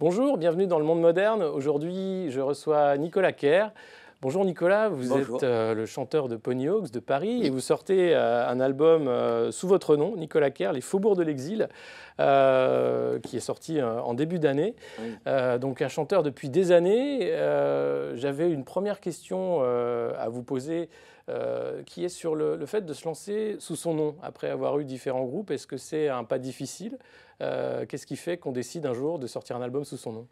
Bonjour, bienvenue dans le monde moderne. Aujourd'hui, je reçois Nicolas Kerr. Bonjour Nicolas, vous êtes euh, le chanteur de Pony Hawks de Paris et vous sortez euh, un album euh, sous votre nom, Nicolas Kerr, Les Faubourgs de l'Exil, qui est sorti en début d'année. donc un chanteur depuis des années. J'avais une première question à vous poser euh, qui est sur le, fait de se lancer sous son nom après avoir eu différents groupes. Est-ce que c'est un pas difficile euh, Qu'est-ce qui fait qu'on décide un jour de sortir un album sous son nom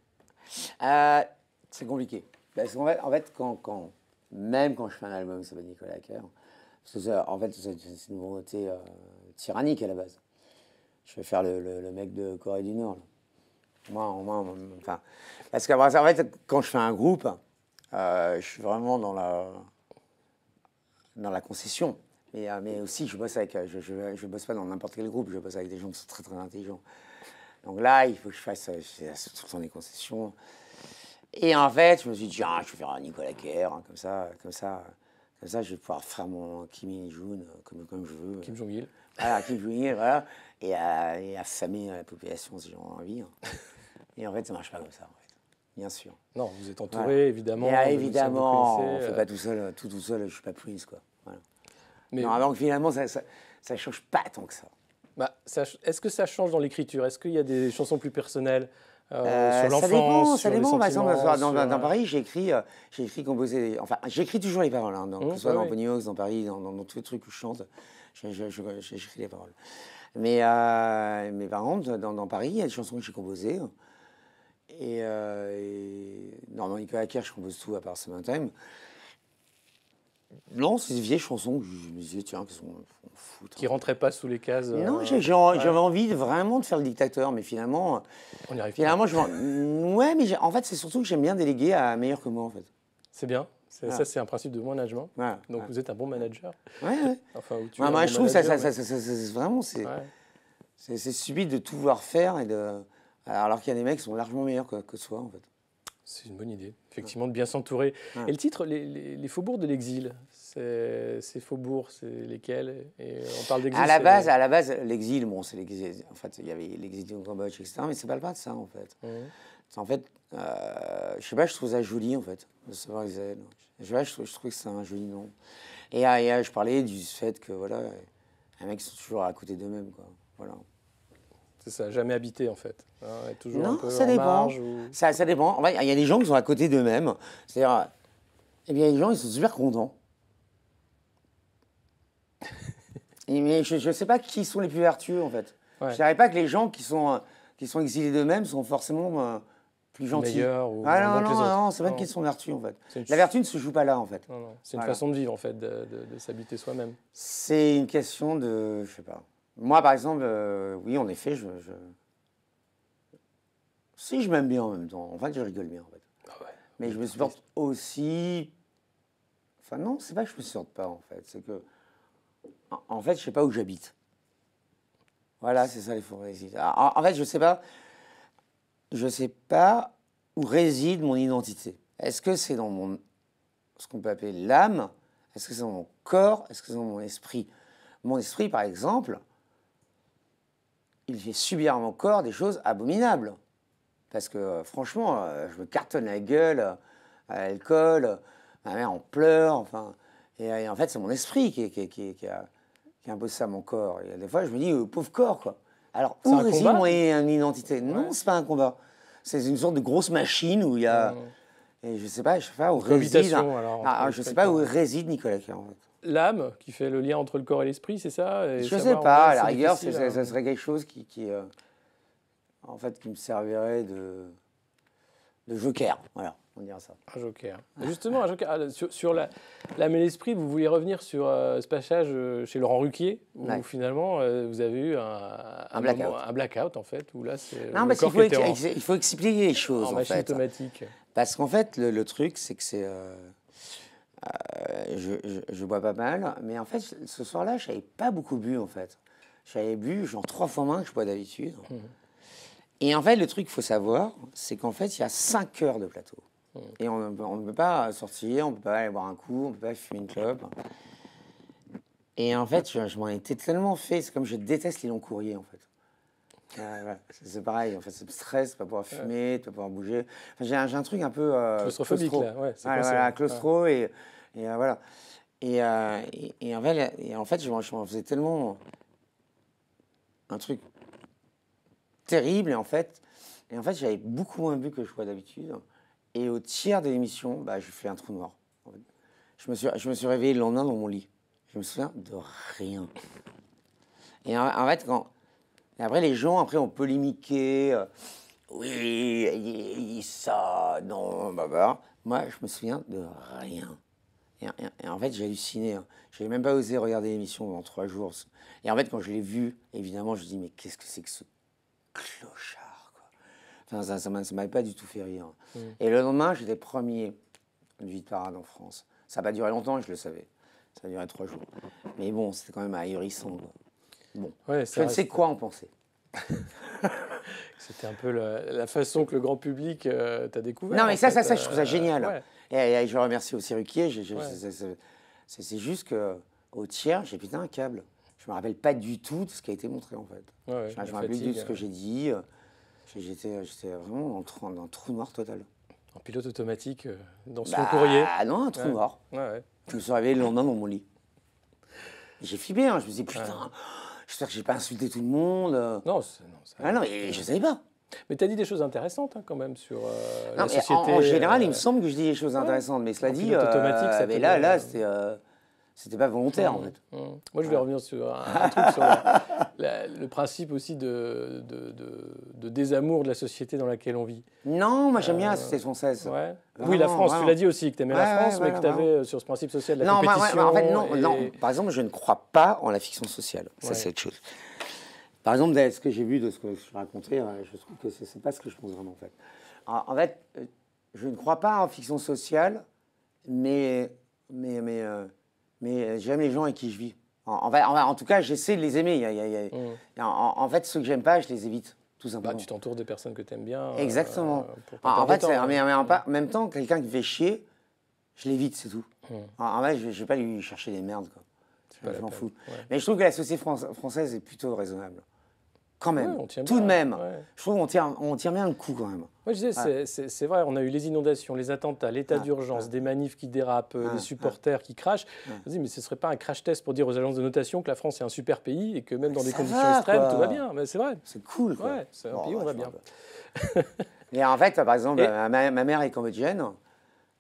euh, C'est compliqué. Parce qu'en fait, en fait quand, même quand je fais un album, ça va Nicolas Acker. en fait, c'est une volonté tyrannique à la base. Je vais faire le, mec de Corée du Nord. Moi, moi, enfin, parce qu'en en fait, quand je fais un groupe, je suis vraiment dans la dans la concession. mais euh, mais aussi, je bosse avec, euh, je, je, je bosse pas dans n'importe quel groupe, je bosse avec des gens qui sont très très intelligents. Donc là, il faut que je fasse euh, des concessions. Et en fait, je me suis dit, ah, je vais faire un Nicolas Kerr, hein, comme ça, comme ça, comme ça, je vais pouvoir faire mon Kim Jong Un comme, comme je veux. Kim Jong-il. Voilà, Kim Jong-il, voilà. Et, et, affamer la population si ai envie. Hein. Et en fait, ça marche pas comme ça bien sûr. Non, vous êtes entouré, évidemment. Ah, évidemment, on ne fait euh. pas tout seul, tout, tout seul, je ne suis pas prise, quoi. Voilà. Mais non, donc finalement, ça ne change pas tant que ça. Bah, Est-ce que ça change dans l'écriture Est-ce qu'il y a des chansons plus personnelles euh, euh, sur l'enfance, ça dépend. ça dans, Paris, j'écris, j'écris, composé, enfin, j'écris toujours les paroles, hein, mmh, que ce soit dans Ponyos, dans Paris, dans, tous les trucs où je chante, j'écris les paroles. Mais, mais par contre, dans, Paris, il y a des chansons que j'ai composées et, euh, et normalement, Nicolas Acker, je compose tout à part ce Time. Non, c'est une vieille chanson. que je me disais, tiens, qu'est-ce qu'on fout. Hein. Qui rentrait pas sous les cases. Non, euh, j'avais envie vraiment de faire le dictateur, mais finalement. On y arrive finalement, ouais, mais en fait, c'est surtout que j'aime bien déléguer à meilleur que moi, en fait. C'est bien. Ah. Ça, c'est un principe de management. Donc, vous êtes un bon manager. Ouais, ouais. Enfin, moi, ah, bah, je trouve ça, vraiment, c'est. C'est subit de tout vouloir faire et de. Euh, alors qu'il y a des mecs qui sont largement meilleurs que, que soi, en fait. C'est une bonne idée, effectivement, de bien s'entourer. Et le titre, les, faubourgs de l'exil, ces faubourgs, c'est lesquels on parle d'exil. À la base, à la base, l'exil, bon, c'est l'exil. En fait, il y avait l'exil de Cambodge, etc. Mais c'est pas le pas de ça, en fait. En fait, euh, je sais pas, je trouve ça joli, en fait, de savoir exil. Je sais pas, je trouve, que c'est un joli nom. Et, et, je parlais du fait que voilà, les mecs sont toujours à côté d'eux-mêmes, quoi. Voilà. C'est ça, jamais habité en fait. Hein, non, ça, dépend. ça, il y a des gens qui sont à côté d'eux-mêmes. C'est-à-dire, eh bien, les gens, ils sont super contents. et, mais je ne sais pas qui sont les plus vertueux en fait. Je ne dirais pas que les gens qui sont, qui sont exilés d'eux-mêmes sont forcément euh, plus gentils. Meilleurs ou ah, non, non, non, c'est pas une question vertueux en fait. La vertu ne se joue pas là en fait. C'est une façon de vivre en fait, de, de s'habiter soi-même. C'est une question de, je ne sais pas. Moi, par exemple, euh, oui, en effet, je, Si je m'aime bien en même temps, en fait, je rigole bien, en fait. Ah Mais je me supporte aussi... Enfin, non, c'est pas que je me supporte pas, en fait. C'est que... En fait, je sais pas où j'habite. Voilà, c'est ça, les forêts ah, en, en fait, je sais pas... Je sais pas où réside mon identité. Est-ce que c'est dans mon... Ce qu'on peut appeler l'âme Est-ce que c'est dans mon corps Est-ce que c'est dans mon esprit Mon esprit, par exemple, il fait subir à mon corps des choses abominables. Parce que euh, franchement, euh, je me cartonne la gueule euh, à l'alcool, ma mère en pleure, enfin. Et, en fait, c'est mon esprit qui, qui, qui, qui a, imposé ça à mon corps. Et des fois, je me dis, pauvre corps, quoi. Alors, où réside mon identité Non, c'est pas un combat. C'est une sorte de grosse machine où il y a. Mmh. Et je sais pas, je sais pas où réside. Ah, je sais pas où réside Nicolas en fait l'âme qui fait le lien entre le corps et l'esprit, c'est ça Je ne sais pas, à la rigueur, ça, hein. serait quelque chose qui, euh, en fait, qui me servirait de, de joker. Voilà, on dirait ça. Un joker. Justement, un joker. Ah, sur, la, l'âme et l'esprit, vous vouliez revenir sur euh, ce passage euh, chez Laurent Ruquier, où finalement, vous avez eu un, un, blackout. en fait, où là, c'est. Non, mais il faut expliquer les choses. En, automatique. Parce qu'en fait, le truc, c'est que c'est. Euh, je, bois pas mal, mais en fait, ce soir-là, je n'avais pas beaucoup bu, en fait. J'avais bu genre trois fois moins que je bois d'habitude. Mmh. Et en fait, le truc qu'il faut savoir, c'est qu'en fait, il y a cinq heures de plateau. Mmh. Et on ne peut pas sortir, on ne peut pas aller boire un coup, on ne peut pas fumer une clope. Et en fait, je, je m'en étais tellement fait. C'est comme je déteste les longs courriers, en fait. C'est pareil, en fait, c'est stress, pas pouvoir fumer, ouais. pas pouvoir bouger. j'ai, un, truc un peu. Euh, Claustrophobique, claustro. là, C'est claustro, et, voilà. Et, en fait, je, m'en faisais tellement un truc terrible, et en fait, et en fait j'avais beaucoup moins bu que je vois d'habitude. Et au tiers de l'émission, bah, je fais un trou noir. je, me suis, je me suis réveillé le lendemain dans mon lit. Je me souviens de rien. Et en fait, quand et après, les gens, après, on peut oui, ça, non, bah, bah, Moi, je me souviens de rien. Et, en fait, j'ai halluciné. Hein. Je n'ai même pas osé regarder l'émission dans trois jours. Et en fait, quand je l'ai vu, évidemment, je me dis, mais qu'est-ce que c'est que ce clochard quoi. Enfin, ça, ne m'avait pas du tout fait rire. Mm. Et le lendemain, j'étais premier du Vite Parade en France. Ça n'a pas duré longtemps, je le savais. Ça a duré trois jours. Mais bon, c'était quand même ahurissant. Quoi. Bon, je ne sais quoi en penser. C'était un peu la, façon que le grand public euh, t'a découvert. Non, mais ça, ça, ça, euh, je trouve ça génial. Hein. Et, je remercie aussi Ruquier. C'est juste qu'au tiers, j'ai putain un câble. Je ne me rappelle pas du tout de ce qui a été montré en fait. je, ne me rappelle du tout de ce que euh. j'ai dit. J'étais vraiment dans, un trou noir total. En pilote automatique dans son bah, courrier Ah non, un trou noir. Je me suis réveillé le lendemain dans mon lit. J'ai fibé, hein, je me suis dit putain. J'espère que j'ai pas insulté tout le monde. Euh. Non, c'est, non, ah non, je je savais pas. Mais tu as dit des choses intéressantes hein, quand même sur euh, la société. En, général, il me euh, semble que je dis des choses intéressantes, mais cela dit, automatique, mais là, là, c'est c'était pas volontaire en mmh. fait. Mmh. Moi, je vais revenir sur un, truc sur le principe aussi de, de, désamour de la société dans laquelle on vit. Non, moi j'aime bien la euh, société française. oui, la France, tu l'as dit aussi, que tu aimais la France, mais que tu avais euh, sur ce principe social la non, compétition. en fait, non, par exemple, je ne crois pas en la fiction sociale. Ça, c'est autre chose. Par exemple, ce que j'ai vu de ce que je racontais, euh, je trouve que ce n'est pas ce que je pense vraiment en fait. en fait, je ne crois pas en fiction sociale, mais j'aime les gens avec qui je vis. En, en, tout cas, j'essaie de les aimer. en, fait, ceux que j'aime pas, je les évite, tout bah, simplement. tu t'entoures de personnes que tu aimes bien. Euh, Exactement. en, fait, mais, en mmh. même temps, quelqu'un qui fait chier, je l'évite, c'est tout. Mmh. En, vrai, je, ne vais pas lui chercher des merdes, Je m'en fous. Mais je trouve que la société française est plutôt raisonnable quand même. Tout de même. Je trouve qu'on tient, on tient bien le coup quand même. Oui, je disais, c'est vrai, on a eu les inondations, les attentats, l'état d'urgence, des manifs qui dérapent, euh, des supporters qui crachent. mais ce ne serait pas un crash test pour dire aux agences de notation que la France est un super pays et que même dans des conditions extrêmes, tout va bien. Mais c'est vrai. C'est cool. Quoi. c'est un pays où on va bien. Mais en fait, par exemple, ma, mère est cambodgienne.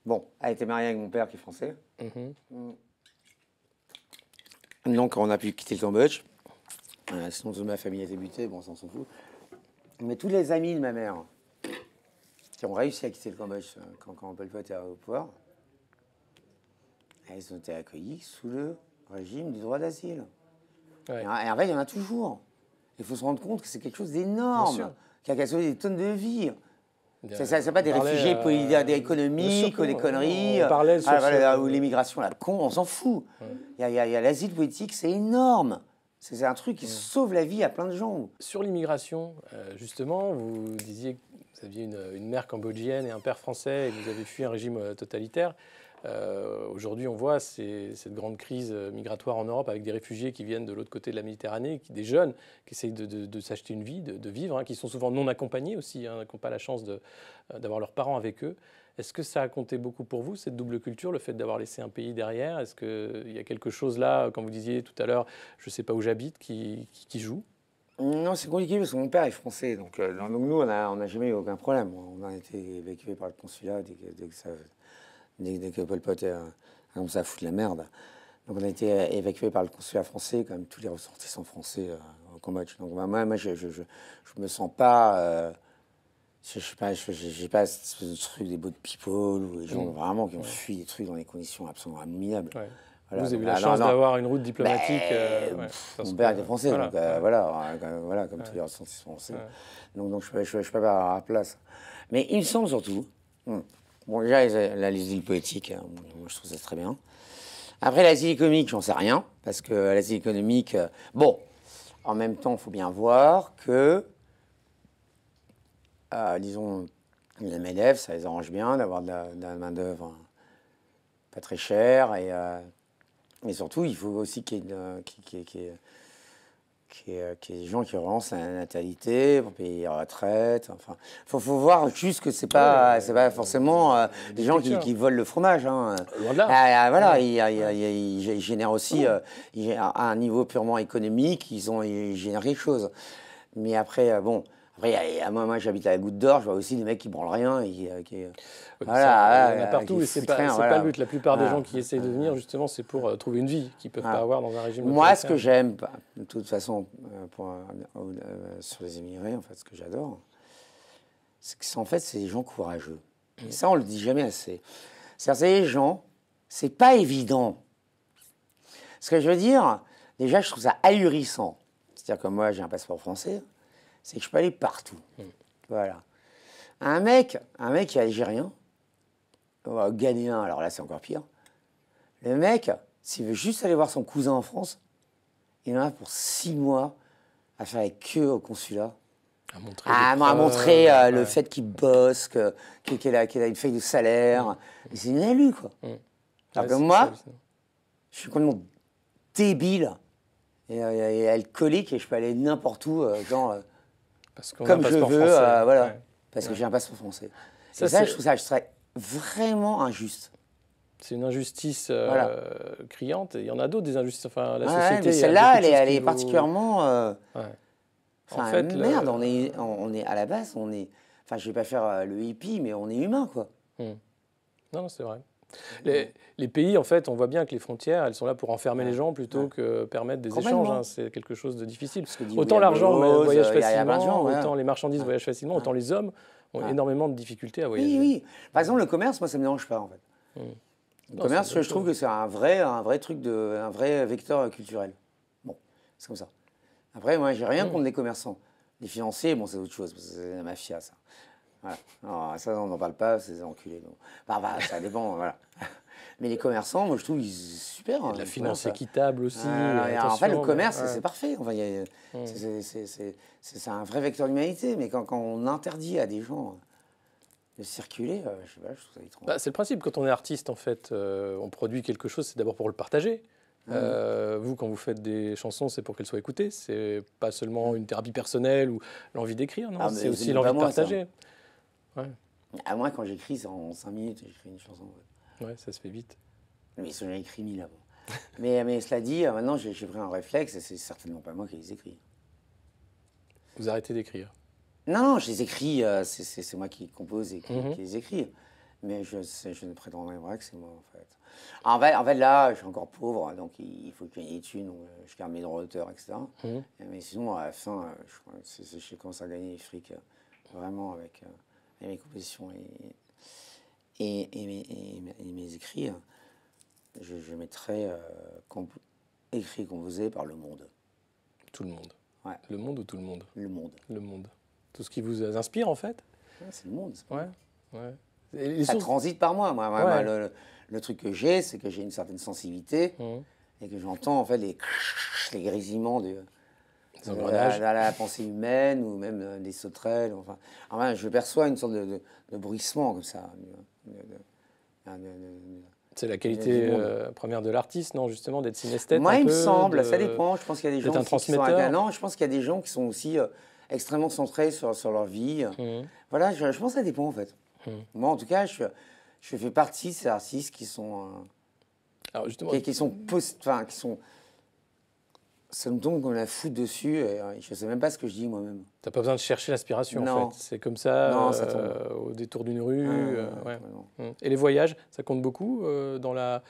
Bon, elle était mariée avec mon père qui est français. Mm-hmm. Mm. Donc, on a pu quitter le Cambodge sinon, toute ma famille a débuté, bon, ça, s'en fout. Mais tous les amis de ma mère qui ont réussi à quitter le Cambodge euh, quand, quand Pol Pot était au pouvoir, ils ont été accueillies sous le régime du droit d'asile. Et, en vrai, il y en a toujours. Il faut se rendre compte que c'est quelque chose d'énorme, qui a cassé des tonnes de vies. ne sont pas des réfugiés euh, des économiques ou des conneries, on parlait euh, ah, ou l'immigration, la con, on s'en fout. Il y a l'asile politique, c'est énorme. C'est un truc qui sauve la vie à plein de gens. Sur l'immigration, euh, justement, vous disiez que vous aviez une, mère cambodgienne et un père français et vous avez fui un régime euh, totalitaire. Euh, aujourd'hui, on voit cette grande crise migratoire en Europe avec des réfugiés qui viennent de l'autre côté de la Méditerranée, des jeunes qui essayent de, s'acheter une vie, de, vivre, hein, qui sont souvent non accompagnés aussi, hein, qui n'ont pas la chance d'avoir leurs parents avec eux. Est-ce que ça a compté beaucoup pour vous, cette double culture, le fait d'avoir laissé un pays derrière Est-ce qu'il y a quelque chose là, quand vous disiez tout à l'heure, je ne sais pas où j'habite, qui, joue non, c'est compliqué parce que mon père est français. Donc, euh, donc nous, on n'a on a jamais eu aucun problème. On a été évacués par le consulat dès que, dès que, ça, dès, a commencé à foutre la merde. Donc on a été euh, évacués par le consulat français, comme tous les ressortissants français en euh, au Donc moi, je ne me sens pas je sais pas, je, n'ai pas ce truc des bouts de people ou des gens mm. vraiment qui ont fui des trucs dans des conditions absolument abominables. Vous avez eu la chance d'avoir une route diplomatique. euh, mon père était français, donc euh, voilà, hein, voilà, comme tous les ressentis français. Donc, je ne suis pas à la place. Mais il me semble surtout, hum, bon, déjà la l'asile poétique, hein, moi, je trouve ça très bien. Après l'asile économique, j'en sais rien, parce que l'asile économique, euh, bon, en même temps, il faut bien voir que disons, euh, les MEDEF, ça les arrange bien d'avoir de la, main-d'œuvre euh, pas très chère. Et, euh, surtout, il faut aussi qu'il y, y ait des gens qui relancent la natalité pour payer la retraite. Enfin, faut, faut voir juste que c'est pas, c'est pas forcément euh, des gens qui, volent le fromage. Hein. Ah, ah, voilà. voilà ils, génèrent aussi, à un niveau purement économique, ils, ont, ils génèrent quelque chose. Mais après, bon, après, à ah, moi, moi j'habite à la Goutte d'Or, je vois aussi des mecs qui branlent rien. Et euh, euh, voilà, il y a partout, c'est pas, pas le but. La plupart des gens qui essayent de venir, justement, c'est pour euh, trouver une vie qu'ils peuvent pas avoir dans un régime. Moi, ce que j'aime, de toute façon, sur les émirés, en fait, ce que j'adore, c'est que en fait, c'est des gens courageux. Et ça, on le dit jamais assez. C'est-à-dire, gens, c'est pas évident. Ce que je veux dire, déjà, je trouve ça ahurissant. C'est-à-dire que moi, j'ai un passeport français, c'est que je peux aller partout. Mm. Voilà. Un mec, un mec qui est algérien, ou ghanéen, alors là c'est encore pire, le mec, s'il veut juste aller voir son cousin en France, il en a pour six mois à faire avec queue au consulat. À montrer, ah, euh, le fait qu'il bosse, qu'il a, une feuille de salaire. Mm. C'est une élue, quoi. Mm. Alors que moi, je suis complètement débile et, elle euh, et, alcoolique et je peux aller n'importe où, euh, genre. Parce comme je veux, euh, voilà, parce que j'ai un passeport français. Ça, ça, je trouve ça, je serais vraiment injuste. C'est une injustice euh, criante. Il y en a d'autres des injustices. Enfin, la Celle-là, elle, est, particulièrement. Euh, en fait, merde. On est, on est à la base, on est. Enfin, je vais pas faire le hippie, mais on est humain, quoi. Hmm. non c'est vrai. Les, pays, en fait, on voit bien que les frontières, elles sont là pour enfermer les gens plutôt que permettre des échanges. Hein. Hein. c'est quelque chose de difficile. autant l'argent voyage facilement, autant les marchandises voyagent facilement, autant les hommes ont énormément de difficultés à voyager. Oui, oui. Par exemple, le commerce, moi, ça ne me dérange pas, en fait. Hmm. Le commerce, je trouve que c'est un vrai, un vrai truc, de, un vrai vecteur culturel. Bon, c'est comme ça. Après, moi, j'ai rien hmm. contre les commerçants. Les financiers, bon, c'est autre chose, c'est la mafia, ça. Non, ça, on n'en parle pas, c'est des enculés. Bah, bah, ça dépend, voilà. Mais les commerçants, moi, je trouve, ils sont super. Hein, la finance équitable aussi. en fait, le commerce, c'est parfait. Mmh. C'est un vrai vecteur d'humanité. Mais quand, on interdit à des gens de circuler, je euh, je sais pas, je trouve ça étrange. Bah, c'est le principe. Quand on est artiste, en fait, euh, on produit quelque chose, c'est d'abord pour le partager. Mmh. Euh, vous, quand vous faites des chansons, c'est pour qu'elles soient écoutées. C'est pas seulement mmh. une thérapie personnelle ou l'envie d'écrire, non ah, C'est aussi l'envie de partager. À moi, quand j'écris, c'est en 5 minutes, j'écris une chanson. Ouais. ça se fait vite. Mais j'en déjà écrit mille avant. mais, mais cela dit, euh, maintenant, j'ai pris un réflexe, et c'est certainement pas moi qui les écris. Vous arrêtez d'écrire non, non, je les écris, euh, c'est moi qui compose et qui, mhm. les écris. Mais je, je ne prétendrai pas que c'est moi, en fait. en fait. là, je suis encore pauvre, hein, donc il, faut que je gagne des thunes, je garde mes droits d'auteur, etc. Mhm. Mais sinon, à la fin, euh, je, commence à gagner les fric, vraiment, avec, et mes compositions et, et, mes, écrits, je, mettrai mettrais euh, écrit et composé par le monde. Tout le monde Le monde ou tout le monde Le monde. Le monde. Tout ce qui vous inspire en fait C'est le monde. Ça transite par moi. le, truc que j'ai, c'est que j'ai une certaine sensibilité mmh. et que j'entends en fait les, les grésillements de à, euh, la pensée humaine ou même euh, des sauterelles. Enfin, je perçois une sorte de, bruissement comme ça. C'est la qualité euh, première de l'artiste, non Justement, d'être synesthète. Moi, il me semble, ça dépend. Je pense qu'il y a des gens qui, sont je pense qu'il y a des gens qui sont aussi extrêmement centrés sur, leur vie. Mmh. Voilà, je, pense que ça dépend en fait. Mmh. Moi, en tout cas, je, fais partie de ces artistes qui sont. Alors, justement... qui, sont post, qui sont ça me tombe comme la fout dessus. Et euh, je ne sais même pas ce que je dis moi-même. T'as pas besoin de chercher l'inspiration en fait. C'est comme ça, euh, au détour d'une rue. Ah, euh, ouais. Hum. Et les voyages, ça compte beaucoup dans la.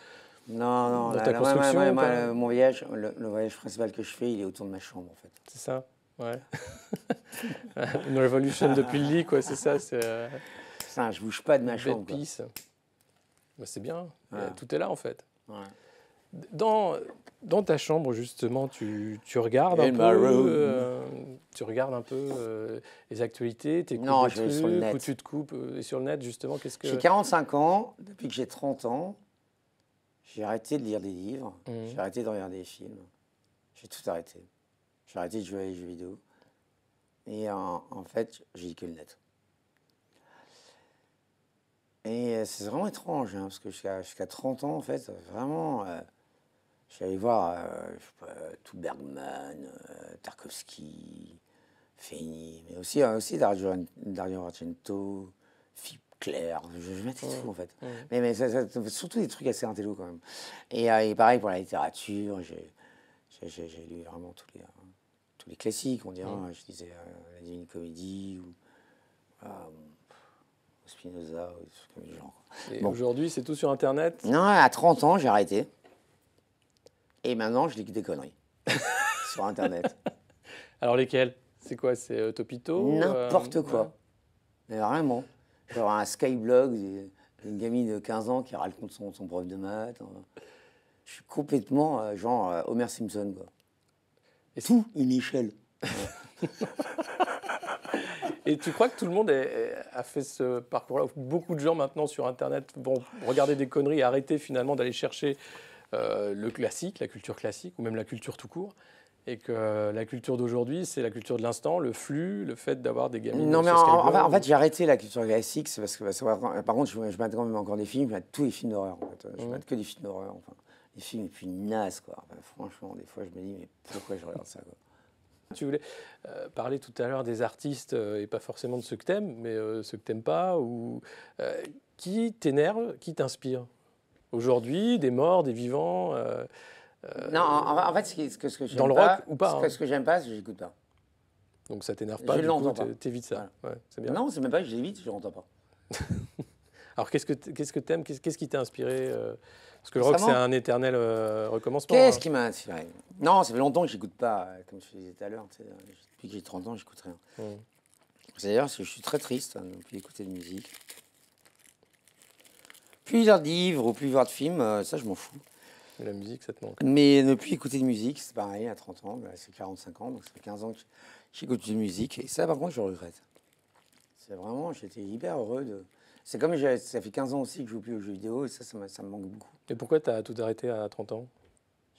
ta construction, Non, non. le, voyage principal que je fais, il est autour de ma chambre en fait. C'est ça, ouais. Une révolution depuis le lit, quoi, c'est ça. Je Ça, je bouge pas de ma chambre. Bah, c'est bien, tout est là en fait. Ouais. Dans, dans ta chambre, justement, tu, regardes, un peu, euh, tu regardes un peu euh, les actualités, tes coups de sur le net. Où tu te coupes Et euh, sur le net, justement, qu'est-ce que. J'ai 45 ans, depuis que j'ai 30 ans, j'ai arrêté de lire des livres, mmh. j'ai arrêté de regarder des films, j'ai tout arrêté. J'ai arrêté de jouer à des jeux vidéo. Et en, fait, j'ai dit que le net. Et c'est vraiment étrange, hein, parce que jusqu'à 30 ans, en fait, vraiment. J'allais voir euh, tout Bergman, euh, Tarkovsky, Feigny, mais aussi, hein, aussi Dario Argento, Philippe Claire, je, mettais tout mm. en fait. Mm. Mais, mais ça, surtout des trucs assez intello quand même. Et, euh, pareil pour la littérature, j'ai lu vraiment tous les, hein, tous les classiques, on dirait. Mm. Hein, je disais La Divine Comédie ou. Spinoza, ou des genre. Bon. Aujourd'hui, c'est tout sur Internet Non, à 30 ans, j'ai arrêté. Et maintenant, je lis des conneries sur Internet. Alors lesquelles C'est quoi C'est euh, Topito euh, N'importe quoi. Mais vraiment. Genre un skyblog, une gamine de 15 ans qui raconte son, son prof de maths. Euh, je suis complètement genre Homer Simpson. Quoi. Et tout une échelle. Et tu crois que tout le monde a fait ce parcours-là Beaucoup de gens maintenant sur Internet vont regarder des conneries et arrêter finalement d'aller chercher euh, le classique, la culture classique, ou même la culture tout court. Et que la culture d'aujourd'hui, c'est la culture de l'instant, le flux, le fait d'avoir des gamines. Non, mais en, fait, j'ai arrêté la culture classique, parce que, parce que par contre, je, je quand même encore des films, je tous les films d'horreur. En fait. Je ne mmh. mets que des films d'horreur. Enfin, des films, et puis naze, quoi. franchement, des fois, je me dis, mais pourquoi je regarde ça, quoi tu voulais euh, parler tout à l'heure des artistes, euh, et pas forcément de ceux que t'aimes, mais ceux que t'aimes pas, ou qui t'énerve, qui t'inspire aujourd'hui, des morts, des vivants. Euh, euh, non, en, fait, ce que, ce que dans le pas, rock ou pas, hein. ce que, j'aime pas, c'est que j'écoute pas. Donc ça t'énerve pas, je du coup, t'évites ça. Voilà. Ouais, bien. Non, c'est même pas que j'évite, je l'entends pas. Alors qu'est-ce que tu aimes qu'est-ce qui t'a inspiré euh, Parce que le rock, c'est un éternel recommencement. Qu'est-ce hein. qui m'a inspiré Non, ça fait longtemps que je n'écoute pas, comme je disais tout à l'heure. Depuis que j'ai 30 ans, j'écoute rien. Mmh. D'ailleurs, je suis très triste hein, depuis écouter de musique. Plusieurs livres ou plusieurs films, euh, ça je m'en fous. la musique, ça te manque. Mais ne plus écouter de musique, c'est pareil, à 30 ans, bah, c'est 45 ans, donc ça fait 15 ans que j'écoute de musique. Et ça, par contre, je regrette. C'est vraiment, j'étais hyper heureux de. C'est comme ça fait 15 ans aussi que je joue plus aux jeux vidéo, et ça, ça, me manque beaucoup. Et pourquoi tu as tout arrêté à 30 ans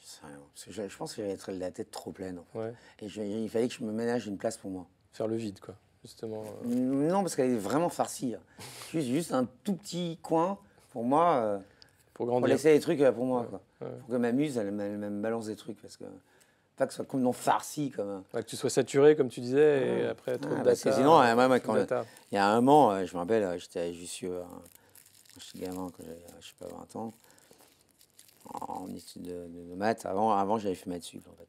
Je sais rien. Parce que je, pense que j'avais la tête trop pleine. ouais. Et il fallait que je me ménage une place pour moi. Faire le vide, quoi, justement. Euh. Non, parce qu'elle est vraiment farcie. Hein. juste, juste un tout petit coin pour moi, euh, pour, laisser les trucs euh, pour moi. Pour qu'elle m'amuse, elle, me balance des trucs. Parce que, pas que ce soit non farci. Comme... Euh, que tu sois saturé, comme tu disais, et après trop de bah, sinon, il y a un moment, je me rappelle, j'étais Je j'étais gamin, quand j'avais, je sais pas, 20 ans, en étude de, maths. Avant, avant j'avais fait maths sup, en fait.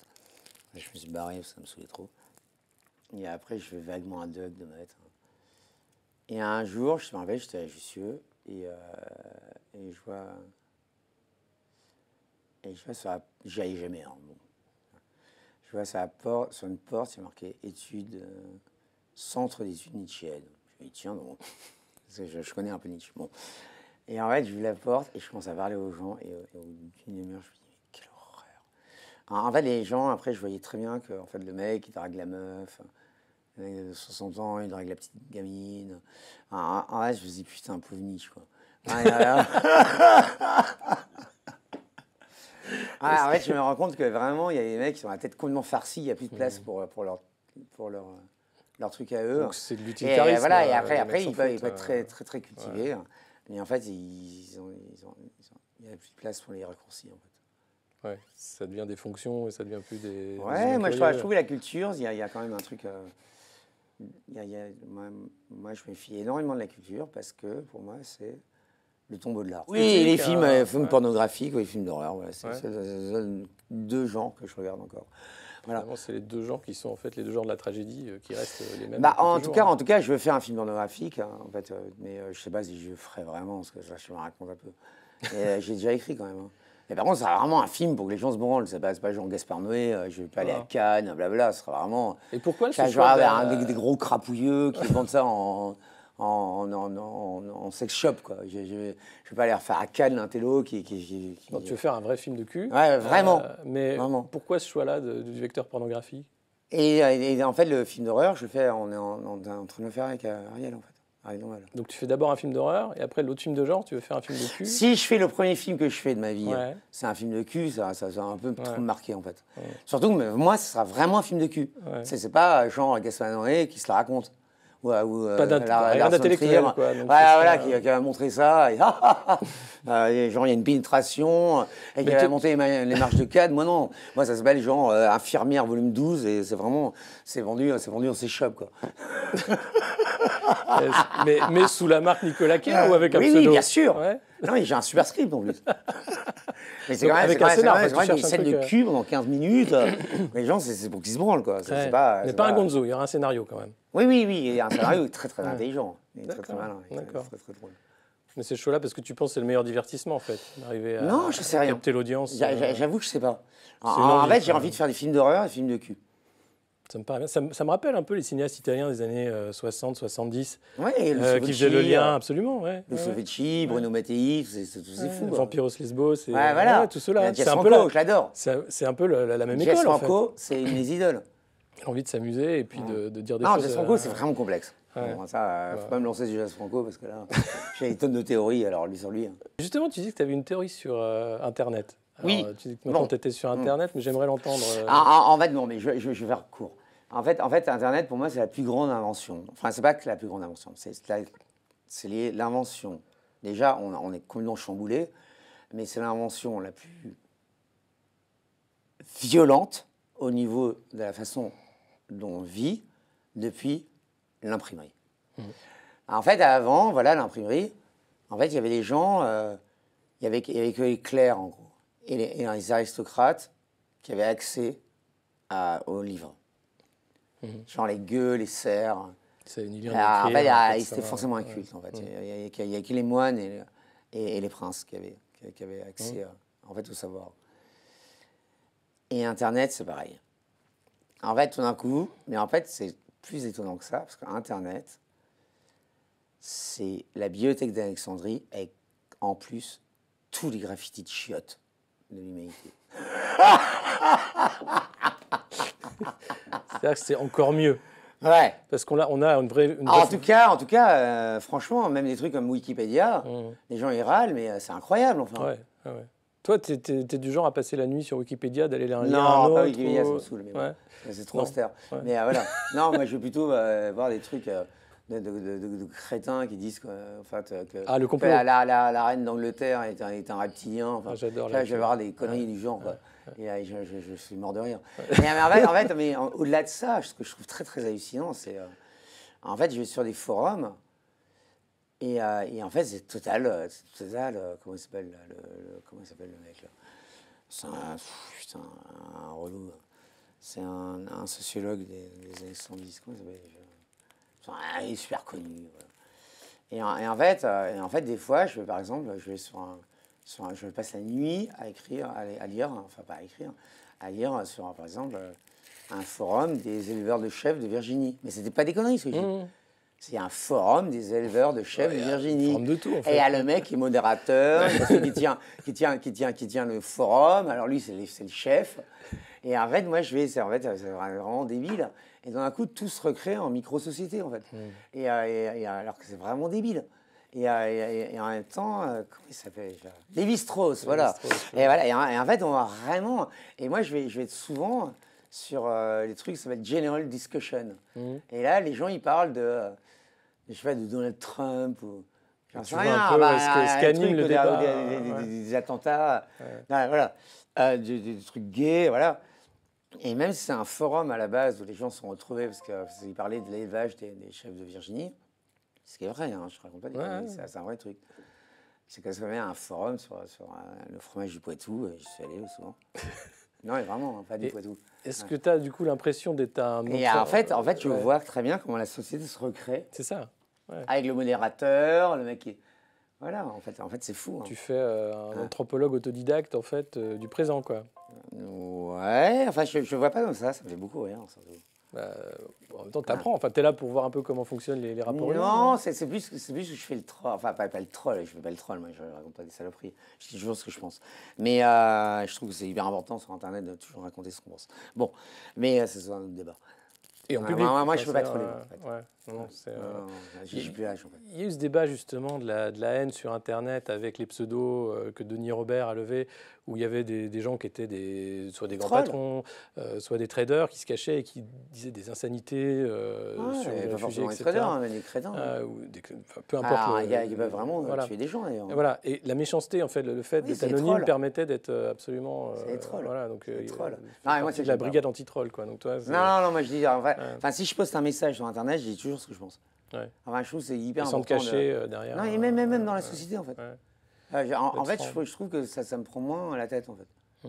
Je me suis barré, ça me saoulait trop. Et après, je fais vaguement un dog de maths. Hein. Et un jour, je me rappelle, j'étais à Jussieu, euh, et, je vois. Et je vois, ça. J'y jamais, hein, bon. Je vois, ça porte, sur une porte, c'est marqué études, euh, centre d'études Nietzscheennes. Je me dis, tiens, donc. je, je, connais un peu Nietzsche. Bon. Et en fait, je la porte et je commence à parler aux gens. Et, au bout d'une demi-heure, je me dis, quelle horreur. En, fait, les gens, après, je voyais très bien que en fait, le mec, il drague la meuf de 60 ans, il drague la petite gamine. Ah, ah, je me dis, putain, pauvre niche, quoi. Ah, ah, en fait, je me rends compte que vraiment, il y a des mecs qui ont la tête complètement farcie, il n'y a plus de place mhm. pour, pour, leur, pour leur, leur truc à eux. Donc c'est de euh, l'utilitarisme. Et, voilà, et euh, après, après ils, peuvent, être euh, très, très, très cultivés. Mais en fait, ils ils il n'y a plus de place pour les raccourcis, en Ouais, ça devient des fonctions et ça devient plus des. Ouais, moi je trouve, que la culture, il y, a, quand même un truc moi, je me fie énormément de la culture parce que pour moi, c'est le tombeau de l'art. Oui, et les euh, films, euh, films pornographiques ou les films d'horreur, c'est deux genres que je regarde encore. Voilà. C'est les deux genres qui sont en fait les deux genres de la tragédie euh, qui restent les mêmes. Bah, en, tout cas, hein. en tout cas, je veux faire un film pornographique, hein, en fait, mais je ne sais pas si je ferai vraiment, parce que je me raconte un peu. J'ai déjà écrit quand même. Hein. Mais par contre, ça sera vraiment un film pour que les gens se branlent. Ça passe pas Jean Gaspard Noé, euh, je vais pas aller à Cannes, blabla. Ce sera vraiment. Et pourquoi le ce choix vais des, des, gros crapouilleux qui vendent ça en. En, en, sex shop. Quoi. Je ne vais pas aller refaire à Cannes l'intello qui, tu veux faire un vrai film de cul Ouais, vraiment. Euh, mais pourquoi ce choix-là du vecteur pornographie euh, et, en fait, le film d'horreur, je le fais, on est en, train de le faire avec Ariel en fait. Ah, Donc tu fais d'abord un film d'horreur et après l'autre film de genre, tu veux faire un film de cul Si je fais le premier film que je fais de ma vie, c'est un film de cul, ça, ça, ça a un peu trop marqué en fait. Surtout que moi, ce sera vraiment un film de cul. C'est pas euh, genre Gaspard qui se la raconte. Euh, pas la, la, rien Voilà, voilà, qui, qui, a montré ça. Ah, genre, il y a une pénétration, et qui a monté les, marches de cadre. Moi, non. Moi, ça s'appelle genre euh, Infirmière, volume 12, et c'est vraiment. C'est vendu, vendu en c quoi. mais, mais, sous la marque Nicolas Kerr ah, ou avec un oui, pseudo Oui, bien sûr. Ouais. Non, j'ai un super script en plus. Mais c'est quand même, avec un scénario parce que une scène de euh, cube pendant 15 minutes. Euh, les gens, c'est pour qu'ils se branlent, quoi. C'est pas, mais pas un gonzo, il y aura un scénario quand même. Oui, oui, oui, il y a un scénario très, très intelligent. Très, très malin. D'accord. Très, très drôle. Mais c'est chaud là parce que tu penses que c'est le meilleur divertissement en fait, d'arriver à, non, je sais rien. capter l'audience. Euh, j'avoue que je sais pas. En, en fait, j'ai envie de faire des films d'horreur et des films de cul. Ça me, Ça, me rappelle un peu les cinéastes italiens des années 60, euh, 70. Ouais, euh, qui faisaient le lien, euh, absolument. Ouais, Lusovici, Bruno Mattei, c'est fou. Hein. Vampiros Lesbos, c'est ouais, tout cela. C'est un peu la, je C'est un peu la, même école. Franco, en fait. c'est une des idoles. Envie de s'amuser et puis de, de, dire des choses. Non, Franco, c'est vraiment complexe. Il ça, faut pas me lancer sur Jess Franco parce que là, j'ai des tonnes de théories, alors lui sur lui. Hein. Justement, tu dis que tu avais une théorie sur Internet oui. Tu bon. sur mm. Internet, mais j'aimerais l'entendre. Euh. Ah, ah, en, fait, non, mais je, vais faire court. En fait, en fait, Internet, pour moi, c'est la plus grande invention. Enfin, c'est pas que la plus grande invention, c'est l'invention. Déjà, on, est complètement chamboulé, mais c'est l'invention la plus violente au niveau de la façon dont on vit depuis l'imprimerie. Mm. En fait, avant, voilà, l'imprimerie, en fait, il y avait des gens, euh, il y n'y avait, avait, que les clercs, en gros et les, aristocrates qui avaient accès aux livres. Mhm. Genre les gueux, les serres. C'est une ah, En c'était ah, forcément un culte. En fait. Il n'y avait que les moines et, les princes qui avaient, accès mhm. euh, en fait, au savoir. Et Internet, c'est pareil. En fait, tout d'un coup, mais en fait, c'est plus étonnant que ça, parce qu'Internet, c'est la bibliothèque d'Alexandrie avec en plus tous les graffitis de chiottes de l'humanité. C'est-à-dire que c'est encore mieux. Ouais. Parce qu'on a, on a une vraie. Ah, en tout cas, en tout cas euh, franchement, même des trucs comme Wikipédia, mmh. les gens y râlent, mais euh, c'est incroyable enfin. Ouais, Toi, tu es, du genre à passer la nuit sur Wikipédia, d'aller lire un Non, pas Wikipédia, ça me saoule, mais c'est trop austère. Mais euh, voilà. non, moi, je vais plutôt voir des trucs de, crétins qui disent que, en fait, euh, que ah, La, reine d'Angleterre est, est, un reptilien. Enfin, ah, je vais voir des conneries du genre. Et, euh, je, suis mort de rire. Mais, en fait, mais au-delà de ça, ce que je trouve très très hallucinant, c'est que euh, en fait, je vais sur des forums. Et, et en fait, c'est total, total. comment s'appelle le, comment s'appelle le mec C'est un, putain, un relou. C'est un, sociologue des, années il est super connu. Et en, fait, euh, en fait, des fois, je, par exemple, je vais sur je passe la nuit à écrire, à, lire, hein, enfin pas à écrire, à lire sur, par exemple, euh, un forum des éleveurs de chefs de Virginie. Mais ce c'était pas des conneries, ce que mmh. C'est un forum des éleveurs de chèvres de Virginie. de tout, en fait. Et il y a le mec qui est modérateur, qui, tient, qui, tient, qui, tient, qui tient le forum. Alors lui, c'est le, le, chef. Et en fait, moi, je vais. C'est en vraiment débile. Et d'un coup, tout se recrée en micro-société, en fait. Mm. Euh, et, alors que c'est vraiment débile. Et, euh, en même temps, euh, comment il s'appelle Lévi-Strauss, voilà. Et voilà. Et, en, fait, on va vraiment. Et moi, je vais, je vais être souvent sur les trucs, qui va General Discussion. Mm. Et là, les gens, ils parlent de je sais pas, de Donald Trump ou. J'en ah, sais Un peu bah, ce le débat. Euh, des, attentats, euh, voilà, euh, des, trucs gays, voilà. Et même si c'est un forum à la base où les gens sont retrouvés, parce qu'ils parlaient de l'élevage des, chefs de Virginie, ce qui est vrai, hein, je ne raconte pas des ouais, c'est un vrai truc. C'est quand même un forum sur, sur le fromage du Poitou, je suis allé souvent. non, vraiment, hein, pas du Poitou. Est-ce que tu as du coup l'impression d'être un. Et en fait, en fait, je vois très bien comment la société se recrée. C'est ça avec le modérateur, le mec qui... Voilà, en fait, en fait c'est fou. Hein. Tu fais euh, un hein. anthropologue autodidacte, en fait, euh, du présent, quoi. Ouais, enfin, je ne vois pas comme ça, ça me fait beaucoup rire, bah, en même temps, tu apprends. Enfin, tu es là pour voir un peu comment fonctionnent les, rapports Non, c'est plus, plus que je fais le troll. Enfin, pas, le troll, je fais pas le troll, moi, je raconte pas des saloperies. Je dis toujours ce que je pense. Mais euh, je trouve que c'est hyper important sur Internet de toujours raconter ce qu'on pense. Bon, mais euh, c'est un autre débat. Et en ah public. moi, je ne peux pas trop les En fait. ouais. non, c'est. Euh, il, en fait. il y a eu ce débat justement de la, de la haine sur Internet avec les pseudos euh, que Denis Robert a levé où il y avait des, gens qui étaient des, soit des grands patrons, euh, soit des traders qui se cachaient et qui disaient des insanités euh, sur les réfugiés, etc. Des traders, hein, mais des crédents. Hein. Ah, peu importe. Ah, il y a, y vraiment tu tuer des gens. Et voilà. Et la méchanceté, en fait, le, fait d'être anonyme permettait d'être euh, absolument. c'est les euh, trolls. Voilà, c'est la brigade anti-troll, quoi. Donc toi. Non, non, non, moi je dis, enfin, si je poste un message sur Internet, je dis toujours ce que je pense. Enfin, je c'est hyper important. Sans te cacher derrière. Non, et même, même, même dans la société, en fait. Ah, en, fait, je, trouve que ça, me prend moins la tête, en fait. Mmh,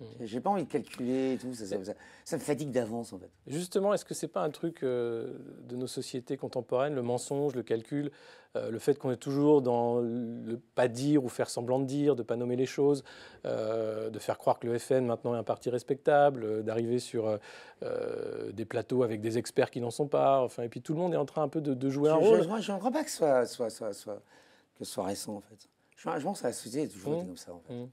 mmh. J'ai pas envie de calculer et tout, ça, me fatigue d'avance en fait. Justement, est-ce que c'est pas un truc euh, de nos sociétés contemporaines, le mensonge, le calcul, euh, le fait qu'on est toujours dans le pas dire ou faire semblant de dire, de pas nommer les choses, euh, de faire croire que le FN maintenant est un parti respectable, d'arriver sur des plateaux avec des experts qui n'en sont pas, enfin, et puis tout le monde est en train un peu de, jouer un rôle. je ne crois pas que que ce soit récent en fait. Je, pense que la société a toujours mmh. été comme ça, en fait. Mmh.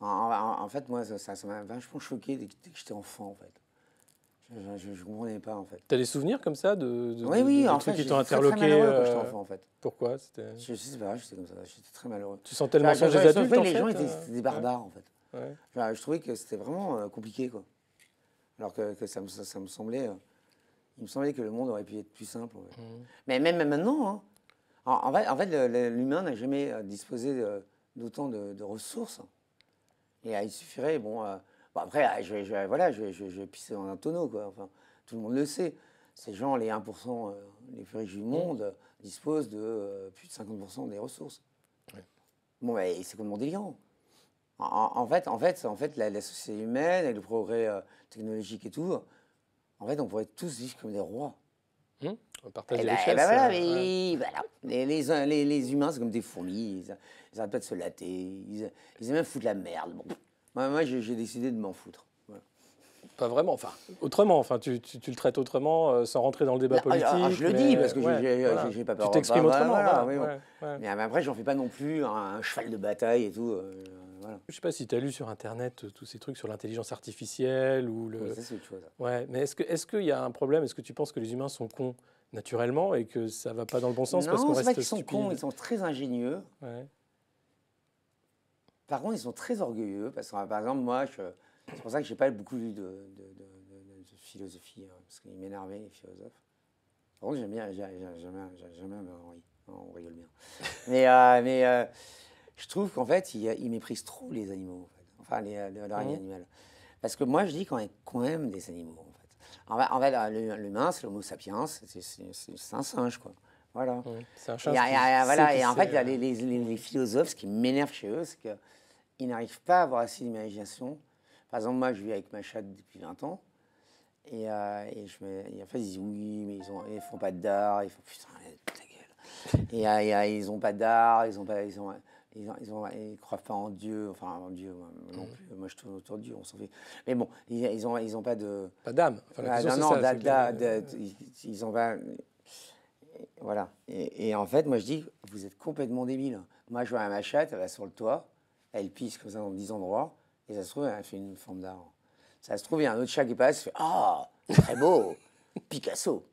En, fait, moi, ça m'a vachement choqué dès que, j'étais enfant, en fait. Je ne comprenais pas, en fait. Tu as des souvenirs comme ça de, de, oui, oui, en fait, qui t'ont interloqué très, malheureux euh, enfant, en fait. Pourquoi je, ne sais pas, j'étais comme ça, j'étais très malheureux. Tu sentais le mensonge des adultes, fait, Les gens étaient euh, des barbares, en fait. je trouvais que c'était vraiment euh, compliqué, quoi. Alors que, ça, me, semblait... me semblait que le monde aurait pu être plus simple, en mmh. Mais même, maintenant, hein. En, fait, l'humain n'a jamais euh, disposé d'autant de, ressources. Et ah, il suffirait, bon, euh, après, ah, je, vais voilà, je, pisser dans un tonneau, quoi. Enfin, tout le monde le sait. Ces gens, les 1% euh, les plus riches du monde, mmh. disposent de plus de 50% des ressources. Bon, et c'est complètement délirant. En, en, fait, en fait, en fait la, société humaine, et le progrès technologique et tout, en fait, on pourrait tous vivre comme des rois. Hmm? On partage les Les, humains, c'est comme des fourmis. Ils, ils arrêtent pas de se latter. Ils, aiment foutre la merde. Bon. Moi, j'ai décidé de m'en foutre. Pas vraiment, enfin, autrement, enfin, tu, le traites autrement, euh, sans rentrer dans le débat bah, politique. je le dis parce que j'ai pas peur. Tu t'exprimes autrement. mais, euh, après, j'en fais pas non plus un, cheval de bataille et tout. Euh, je ne sais pas si tu as lu sur Internet euh, tous ces trucs sur l'intelligence artificielle ou le. c'est chose. Ouais, mais est-ce qu'il est y a un problème Est-ce que tu penses que les humains sont cons naturellement et que ça ne va pas dans le bon sens parce qu'on c'est reste pas qu'ils sont cons, ils sont très ingénieux. Ouais. Par contre, ils sont très orgueilleux. Parce que, par exemple, moi, c'est pour ça que je n'ai pas beaucoup lu de, philosophie, hein, parce qu'ils m'énervaient, les philosophes. Par contre, j'aime bien, j'aime bien, on, on rigole bien. Mais, euh, mais euh, je trouve qu'en fait, ils, méprisent trop les animaux, en fait. enfin, les euh, animaux. Parce que moi, je dis qu'on quand aime des animaux, en fait. En euh, l'humain, c'est l'homo sapiens, c'est un singe, quoi. Voilà. c'est un et, et, en fait, euh. les, les, philosophes, ce qui m'énerve chez eux, c'est qu'ils n'arrivent pas à avoir assez d'imagination. Par exemple, moi, je vis avec ma chatte depuis 20 ans. Et, je me, en fait, ils disent oui, mais ils ne font pas d'art. Ils font putain, ta gueule. Et, ils n'ont pas d'art, ils ont pas. Ils ont, ils, ont, croient pas en Dieu, enfin en Dieu non mhm. plus. Moi, je tourne autour de Dieu, on s'en fait. Mais bon, ils, n'ont ont, ils ont pas de. Pas d'âme. Enfin, ah, non, non, d'âme. Euh, ils ont pas. Voilà. Et, en fait, moi, je dis, vous êtes complètement débiles. Moi, je vois ma chatte, elle va sur le toit, elle pisse comme ça dans dix endroits, et ça se trouve, elle fait une forme d'art. Ça se trouve, il y a un autre chat qui passe, fait Ah, oh, très beau, Picasso.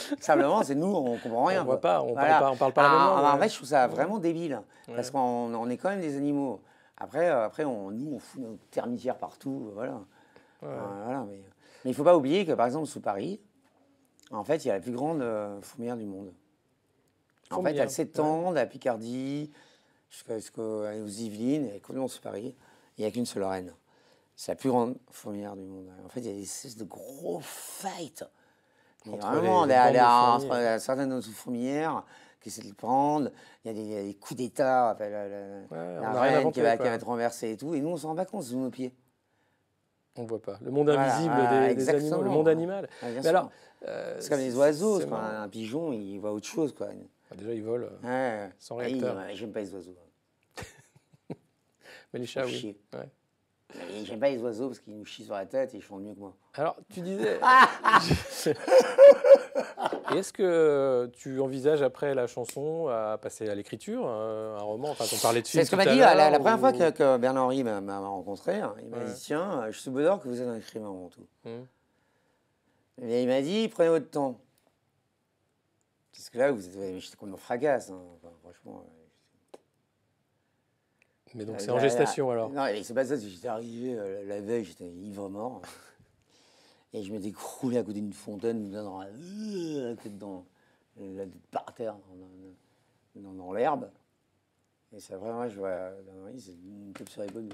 Simplement, c'est nous, on comprend rien. On voit pas, on parle pas, on parle ah, ah, En vrai, je trouve ça vraiment débile, parce qu'on est quand même des animaux. Après, euh, après, on, nous, on fout nos termitières partout, euh, voilà. Euh, voilà mais, il ne faut pas oublier que, par exemple, sous Paris, en fait, il y a la plus grande fourmière du monde. En fait, elle s'étend de la Picardie jusqu'aux Yvelines, et complètement sous Paris. Il n'y a qu'une seule reine. C'est la plus grande fourmière du monde. En fait, il y a des de gros fights vraiment, a, certaines de fourmilières qui essaient de le prendre. Il y a des, coups d'État, la, reine qui, va, être renversée et tout. Et nous, on s'en rend pas compte sous nos pieds. On ne voit pas. Le monde invisible des, animaux, le monde animal. Mais alors, euh, c'est comme les oiseaux. un pigeon, il voit autre chose. Quoi. Ah, déjà, il vole sans ah, réacteur. J'aime pas les oiseaux. Mais les chats, oui. Et euh, j'aime pas les oiseaux parce qu'ils nous chient sur la tête et ils font mieux que moi. Alors, tu disais. Est-ce que tu envisages après la chanson à passer à l'écriture, euh, un roman Enfin, on parlait de C'est ce qu'on m'a dit la, première fois que, Bernard Henry m'a rencontré. Hein, il m'a dit Tiens, euh, je suis d'or que vous êtes un écrivain avant tout. Hmm. Eh il m'a dit Prenez votre temps. Parce que là, vous êtes, j'étais comme fracasse. Hein, franchement, mais donc euh, c'est en gestation alors Non, c'est pas ça, j'étais arrivé euh, la veille, j'étais ivre-mort. et je m'étais croulé à côté d'une fontaine, euh, dans la la par terre, dans, l'herbe. Et c'est vraiment, je vois, c'est une tête sur Et,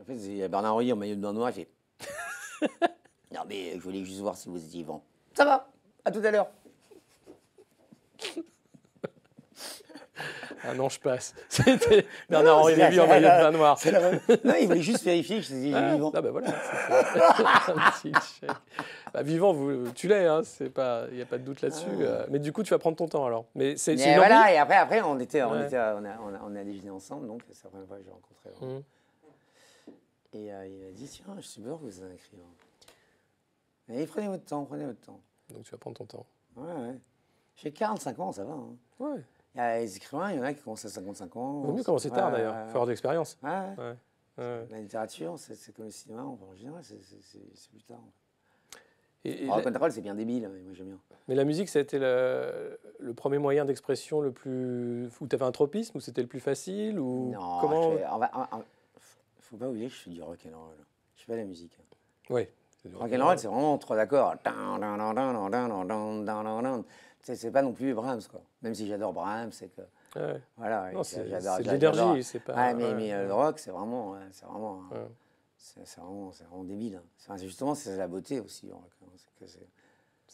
en fait, il y a Bernard Henry en maillot de bain noir, j'ai Non, mais je voulais juste voir si vous étiez vivant. Ça va, à tout à l'heure. Ah non, je passe. C'était Bernard-Henri Lévy en maillot de bain noir. Non, il voulait juste vérifier que je ah, vivant. Ah ben voilà. Bah, vivant, vous, tu l'es, hein, c'est pas, il n'y a pas de doute là-dessus. Ah. Euh. Mais du coup, tu vas prendre ton temps alors. Mais c'est. voilà, et après, après, on était, on, était, on, a, on, a, déjeuné ensemble, donc c'est la première fois que j'ai rencontré. Hein. Mmh. Et euh, il a dit tiens, je suis heureux que vous avez écrit. Hein. Mais prenez votre temps, prenez votre temps. Donc tu vas prendre ton temps. Ouais, ouais. J'ai 45 ans, ça va. Hein. Ouais. Il y a les écrivains, il y en a qui commencent à 55 ans. Il vaut mieux commencer tard ouais, d'ailleurs, faire de l'expérience. La littérature, c'est comme le cinéma en général, c'est plus tard. Et, rock and c'est bien débile, mais hein, moi j'aime bien. Mais la musique, ça a été le, premier moyen d'expression le plus. où tu avais un tropisme, où c'était le plus facile ou Non, comment... Fais... faut pas oublier que je suis du roll. Je fais la musique. Oui. Rock'n'roll, roll, c'est vraiment trois accords c'est pas non plus Brahms, quoi. Même si j'adore Brahms, c'est que. Ouais. Voilà, c'est de l'énergie, c'est pas. Ah, mais, ouais, mais euh, le rock, c'est vraiment, hein, c'est vraiment, c'est vraiment, vraiment, débile. Hein. C'est, justement, c'est la beauté aussi. En rock, hein, que c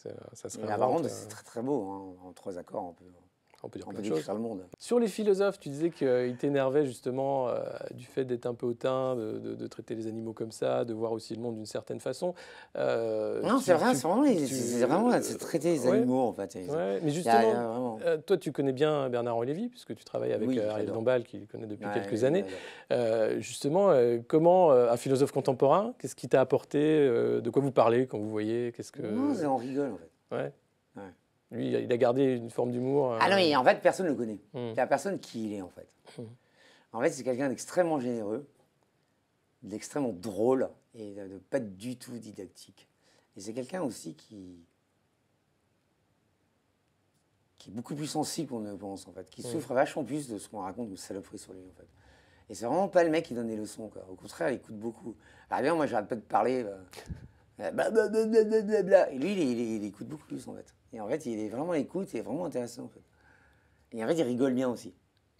est... ça se mais euh. c'est très très beau. Hein. En trois accords, on peut. On peut dire plein de le monde. Sur les philosophes, tu disais qu'ils t'énervaient justement euh, du fait d'être un peu hautain, de, traiter les animaux comme ça, de voir aussi le monde d'une certaine façon. Euh, non, c'est vrai, c'est vraiment, c'est traiter les animaux en fait. mais justement, euh, toi tu connais bien Bernard-Henri puisque tu travailles avec Ariel Dombal, qui le connaît depuis quelques années. justement, comment un philosophe contemporain, qu'est-ce qui t'a apporté De quoi vous parlez quand vous voyez qu'est-ce que... Non, on rigole en fait. Lui, il a gardé une forme d'humour. Euh, ah non, en fait, personne ne le connaît. Il hmm. C'est la personne qui il est, en fait. Hmm. En fait, c'est quelqu'un d'extrêmement généreux, d'extrêmement drôle et de, pas du tout didactique. Et c'est quelqu'un aussi qui qui est beaucoup plus sensible qu'on ne pense, en fait, qui hmm. souffre vachement plus de ce qu'on raconte ou saloperie sur lui, en fait. Et c'est vraiment pas le mec qui donne des leçons, quoi. Au contraire, il écoute beaucoup. Ah bien, moi, j'arrête pas de parler. Euh, et lui, il, écoute beaucoup plus en fait. Et en fait, il est vraiment écoute, c'est vraiment intéressant en fait. Et en fait, il rigole bien aussi.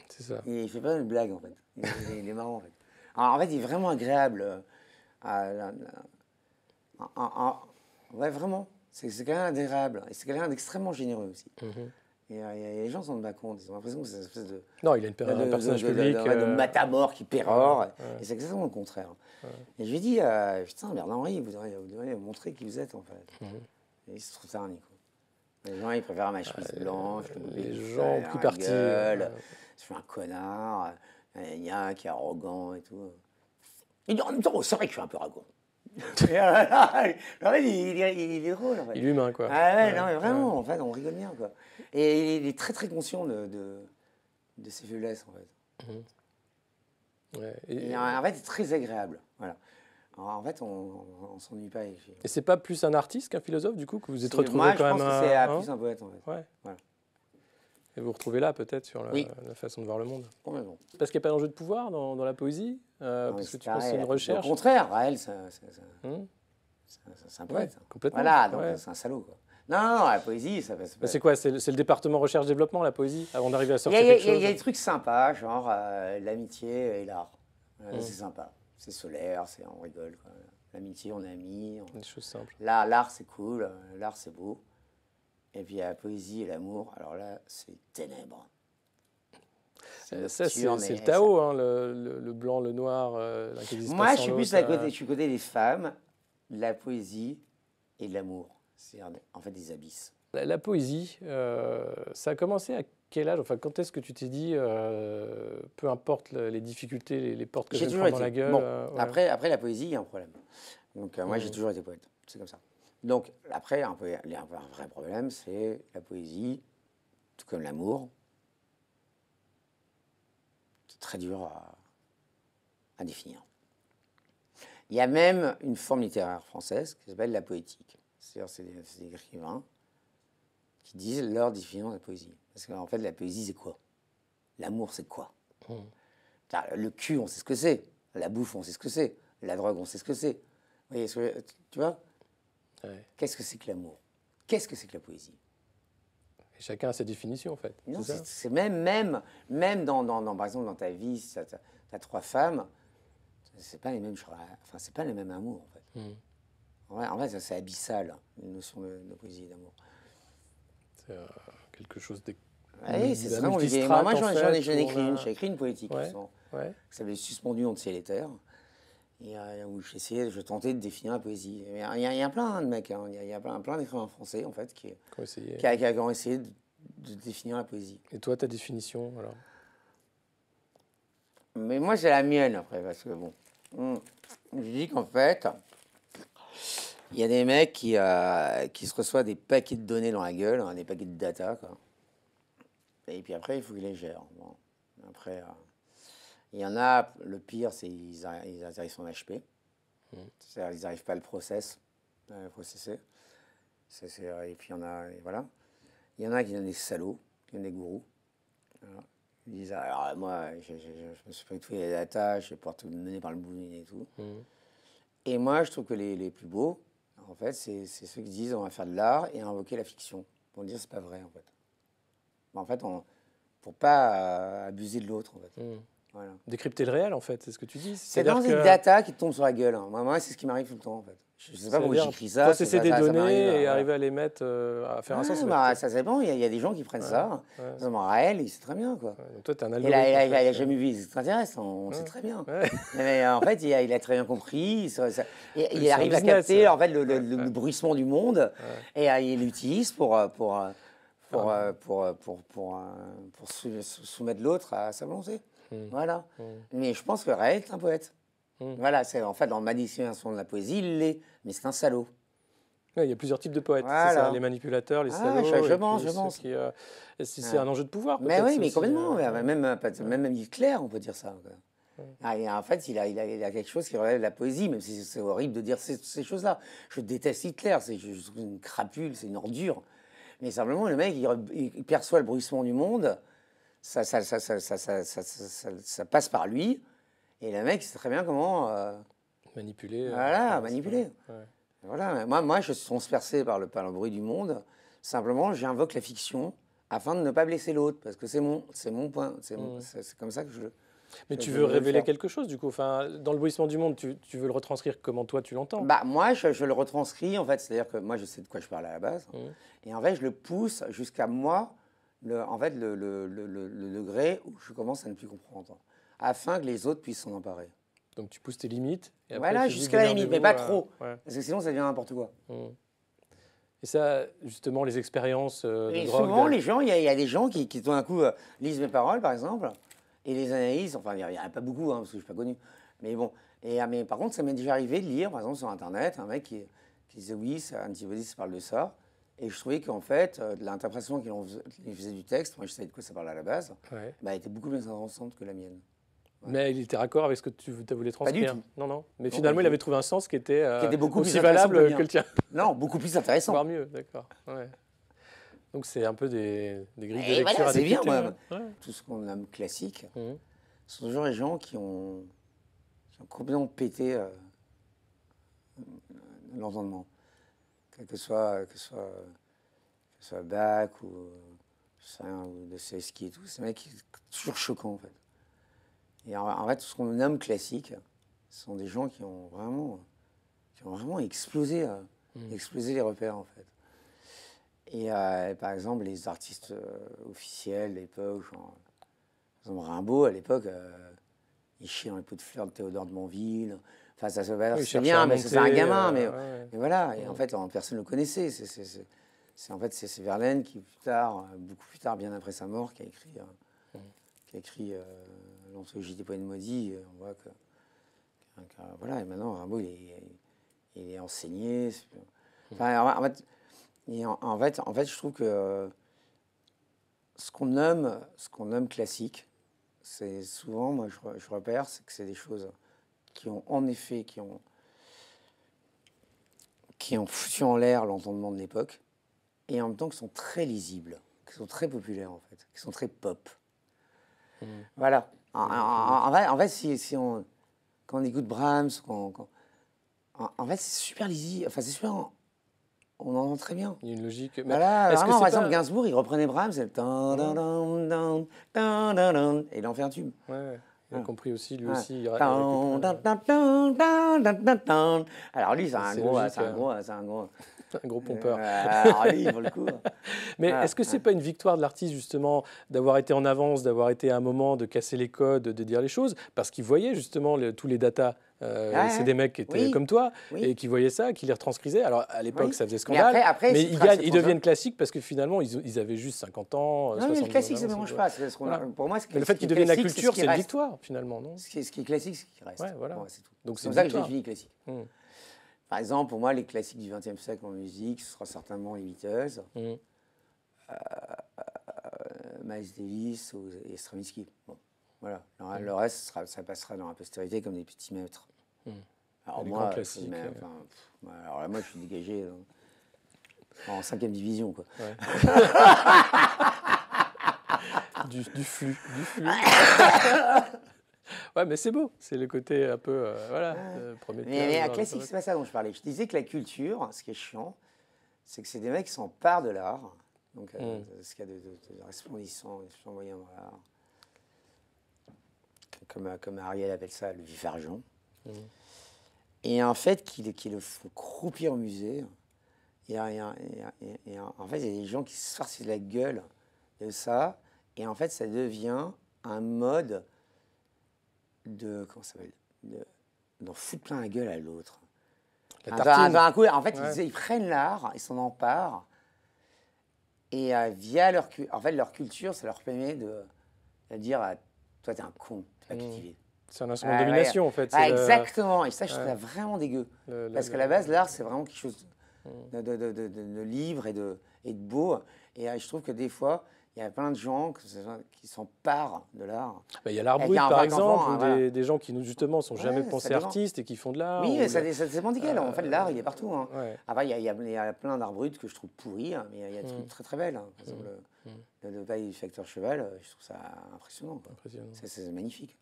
C'est ça. il fait pas de blagues en fait. Il, est marrant en fait. Alors, en fait, il est vraiment agréable. Euh, à, ouais, vraiment. C'est quelqu'un d'agréable. Et c'est quelqu'un d'extrêmement généreux aussi. Mm-hmm. Euh, et, les gens s'en rendent pas compte. Ils ont l'impression que c'est une espèce de. Non, il a une de, personnage public. De, de, euh, matamor qui pérore. Et c'est exactement le contraire. Et je lui dis euh, Putain, bernard Henry, vous devriez, vous montrer qui vous êtes, en fait. Mhm. Et il se trouve ça quoi. Les gens, ils préfèrent ma chemise blanche, les, gens plus particuliers. Je suis un connard, il y un qui est arrogant et tout. Et dit, en même temps, c'est vrai que je suis un peu arrogant. Euh, il, est drôle Il est humain quoi. Ah ouais, non vraiment, en fait, on rigole bien quoi. Et il est, très très conscient de, de, ses faiblesses en fait. Mmh. et... en fait, c'est très agréable. Voilà. En fait, on, ne s'ennuie pas. Et c'est pas plus un artiste qu'un philosophe, du coup, que vous êtes retrouvé quand même. Moi, je pense que c'est plus hein un poète, en fait. Ouais. Et vous vous retrouvez là, peut-être, sur la, façon de voir le monde. Parce qu'il n'y a pas d'enjeu de pouvoir dans la poésie euh, parce que tu penses une recherche Au contraire, Raël, c'est hum? un Voilà, c'est un salaud. Non, non, la poésie, ça, C'est quoi C'est le, département recherche-développement, la poésie Avant d'arriver à sortir quelque Il y a des trucs sympas, genre euh, l'amitié et l'art. Euh, hmm. C'est sympa. C'est solaire, on rigole. L'amitié, on est amis. Des choses simples. Là, l'art, c'est cool. L'art, c'est beau. Et puis, il y a la poésie et l'amour. Alors là, c'est ténèbres c'est le Tao, hein, le, le, blanc, le noir, euh, Moi, je suis plus à côté, des femmes, la poésie et l'amour. C'est en fait des abysses. La, poésie, euh, ça a commencé à quel âge Enfin, quand est-ce que tu t'es dit, euh, peu importe les difficultés, les, portes que j'ai dans la gueule après, après la poésie, il y a un problème. Donc, moi, j'ai mm. toujours été poète. C'est comme ça. Donc, après, un, un vrai problème, c'est la poésie, tout comme l'amour, très dur à, définir. Il y a même une forme littéraire française qui s'appelle la poétique. C'est-à-dire, c'est des, écrivains qui disent leur définition de la poésie. Parce qu'en fait, la poésie, c'est quoi L'amour, c'est quoi hmm. Le cul, on sait ce que c'est. La bouffe, on sait ce que c'est. La drogue, on sait ce que c'est. tu vois Qu'est-ce que c'est que l'amour Qu'est-ce que c'est que la poésie chacun a sa définition, en fait. Non, c'est même, même, même dans, dans, dans, par exemple, dans ta vie, tu as, trois femmes, c'est pas les mêmes choses. Enfin, c'est pas les mêmes amours, en fait. Mm. En vrai, en vrai c'est abyssal, hein, une notion de, de poésie d'amour. C'est euh, quelque chose de... Ah oui, c'est ça. Moi, j'en ai, j'en ai écrit une, j'ai écrit euh, une poétique, ouais, ouais. qui s'appelait Suspendu entre ciel et terre. Euh, et où j'essayais, je tentais de définir la poésie. Il y, a, y a plein hein, de mecs, hein. il, y a, plein, plein d'écrivains français en fait qui, ont essayé, de, définir la poésie. Et toi, ta définition alors Mais moi, j'ai la mienne après, parce que bon, hum. je dis qu'en fait, il y a des mecs qui, euh, qui se reçoivent des paquets de données dans la gueule, hein, des paquets de data, quoi. Et puis après, il faut qu'ils les gèrent. Bon. Après. Euh, il y en a, le pire, c'est ils, ils arrivent en HP. Mmh. C'est-à-dire qu'ils n'arrivent pas à le process, euh, processer. et puis il y en a, voilà. Il y en a qui sont des salauds, qui sont des gourous. Ils disent, ah, alors moi, je, je, je, me suis pris tout les data, je pouvoir tout mener par le bout et tout. Mm. Et moi, je trouve que les, les plus beaux, en fait, c'est ceux qui disent, on va faire de l'art et invoquer la fiction. Pour dire, c'est pas vrai, en fait. en fait, on, pour pas euh, abuser de l'autre, en fait. Mm. Voilà. Décrypter le réel, en fait, c'est ce que tu dis. C'est dans des data qui tombent sur la gueule. Hein. Moi, c'est ce qui m'arrive tout le temps, en fait. Je ne sais pas pourquoi j'écris ça. Processer des données et hein. arriver à les mettre, euh, à faire un sens. Bah, ça, c'est bon. Il y, a des gens qui prennent ça. Ouais. Non, réel, il sait très bien, quoi. toi, t'es un algorithme. il n'a jamais vu les intéressant On sait très bien. Mais en fait, il a, très bien compris. il arrive à capter, en fait, le, bruissement du monde. Et euh, il l'utilise pour... Euh, pour pour, pour, pour, soumettre l'autre à sa volonté. Mm. Voilà. Mm. Mais je pense que Raël est un poète. Mm. Voilà, c'est en fait dans ma définition de la poésie, il l'est, mais c'est un salaud. il y a plusieurs types de poètes, ça, les manipulateurs, les ah, salauds. je je pense. Euh, c'est un enjeu de pouvoir. Mais oui, mais complètement. Euh, même, Hitler, euh, on peut dire ça. Ah, en fait, il a, quelque chose qui relève de la poésie, même si c'est horrible de dire ces, choses-là. Je déteste Hitler, c'est une crapule, c'est une ordure. Mais simplement, le mec, il perçoit le bruissement du monde ça, passe par lui. Et le mec, sait très bien comment. Euh, manipuler. Euh, voilà, manipuler. Voilà. Moi, moi, je suis transpercé par le, bruit du monde. Simplement, j'invoque la fiction afin de ne pas blesser l'autre, parce que c'est mon, mon point. C'est comme ça que je. Mais tu veux révéler quelque chose du coup enfin, Dans le bruissement du monde, tu, veux le retranscrire comment toi tu l'entends bah, Moi, je, le retranscris en fait, c'est-à-dire que moi je sais de quoi je parle à la base, et en fait je le pousse jusqu'à moi le, en fait, le, degré où je commence à ne plus comprendre, afin que les autres puissent s'en emparer. Donc tu pousses tes limites. voilà, jusqu'à la limite, mais pas euh, trop. Parce que sinon, ça devient n'importe quoi. Mmh. Et ça, justement, les expériences euh, et Souvent, euh, les gens, il y, a des gens qui, tout d'un coup, lisent mes paroles, par exemple, et les analysent. Enfin, il n'y en a pas beaucoup, hein, parce que je ne suis pas connu. Mais bon. Et, ah, mais par contre, ça m'est déjà arrivé de lire, par exemple, sur Internet, un mec qui, qui disait Oui, un petit ça parle de ça. Et je trouvais qu'en fait, euh, l'interprétation qu'il faisait du texte, moi je savais de quoi ça parlait à la base, bah, était beaucoup moins intéressante que la mienne. Mais il était raccord avec ce que tu voulais voulu transmettre. Non, non. Mais finalement, il avait trouvé un sens qui était, euh, aussi plus valable que, le tien. Non, beaucoup plus intéressant. Voire mieux, d'accord. Donc c'est un peu des, grilles de eh, lecture voilà, c'est bien, Tout ce qu'on aime classique, mhm. ce sont toujours les gens qui ont, complètement pété euh, l'entendement que soit, soit, Bach ou, de Seski et tout, c'est un mec qui est toujours choquant en fait. Et en, fait, ce qu'on nomme classique, ce sont des gens qui ont vraiment, vraiment explosé, euh, mm. explosé les repères en fait. Et, euh, par exemple, les artistes euh, officiels de l'époque, Rimbaud à l'époque, il chie dans les pots de fleurs de Théodore de Monville, Enfin, ça se passe bien, mais c'est un gamin. Euh, mais, voilà, et en fait, personne ne le connaissait. C'est en fait c'est Verlaine qui, plus tard, euh, beaucoup plus tard, bien après sa mort, qui a écrit, euh, écrit l'anthologie des poèmes maudits. On voit que, voilà, et maintenant Rimbaud, il est, enseigné. en, fait, en, fait, je trouve que ce qu'on nomme, ce qu'on nomme classique, c'est souvent, moi, je repère, c'est que c'est des choses qui ont en effet, qui ont, qui ont foutu en l'air l'entendement de l'époque, et en même temps qui sont très lisibles, qui sont très populaires en fait, qui sont très pop. Mmh. Voilà. En, mmh. fait, vrai, si, si on, quand on écoute Brahms, en, fait, c'est super lisible, enfin c'est super on entend très bien. Il y a une logique. voilà, vraiment, que par exemple, Gainsbourg, il reprenait Brahms, et, le... Mmh. et il en fait un tube. Il hum. compris aussi, lui aussi. Alors lui, c'est un, gros, pompeur. Mais est-ce que c'est pas une victoire de l'artiste justement d'avoir été en avance, d'avoir été à un moment de casser les codes, de dire les choses, parce qu'il voyait justement tous les datas. Euh, ah, c'est des mecs qui étaient comme toi et qui voyaient ça, qui les retranscrisaient. Alors à l'époque, ça faisait scandale. Mais, ils, deviennent classiques parce que finalement, ils, avaient juste 50 ans. Non, mais le classique, ça ne me mange pas. le fait qu'ils deviennent la culture, c'est une victoire finalement. Non ce, qui, est classique, ce qui reste. c'est Donc c'est pour ça que je classique. Hmm. Par exemple, pour moi, les classiques du XXe siècle en musique, ce sera certainement les Beatles, hmm. euh, Miles Davis ou, et Stravinsky. Voilà. Le reste, ça passera dans la postérité comme des petits maîtres. Mmh. Alors, moi, alors là, moi, je suis dégagé euh, en cinquième division, quoi. du, flux, du Ouais, mais c'est beau, c'est le côté un peu, euh, voilà, euh, premier Mais, mais à classique, c'est pas ça dont je parlais. Je disais que la culture, ce qui est chiant, c'est que c'est des mecs qui s'emparent de l'art, donc hmm. ce qu'il y a de, resplendissant, de, de moyen dans l'art, comme, euh, comme Ariel appelle ça, le vif argent, mhm. Et en fait, qui, le font croupir au musée. Et, en fait, il y a des gens qui se sortent de la gueule de ça. Et en fait, ça devient un mode de. Comment ça s'appelle D'en foutre plein la gueule à l'autre. en fait, ils, prennent l'art, ils s'en emparent. Et euh, via leur, en fait, leur culture, ça leur permet de, de dire toi, t'es un con, t'es pas mmh. cultivé. C'est un instrument de domination, en fait. exactement, et ça, je trouve ça vraiment dégueu. Parce que la base, l'art, c'est vraiment quelque chose mmh. de, de, livre et de, et de beau. Et euh, je trouve que des fois, il y a plein de gens qui s'emparent de l'art. Bah, il y a l'art brut, par exemple, hein, des, gens qui, justement, sont jamais pensés artistes et qui font de l'art. Oui, mais c'est bandiqué. en fait, l'art, il est euh, partout. Hein. Après, il y, a, plein d'art brut que je trouve pourri, hein, mais il y a des trucs mm. très, très belles. Par mm. exemple, le, mm. le, du facteur cheval, euh, je trouve ça impressionnant. impressionnant. C'est magnifique.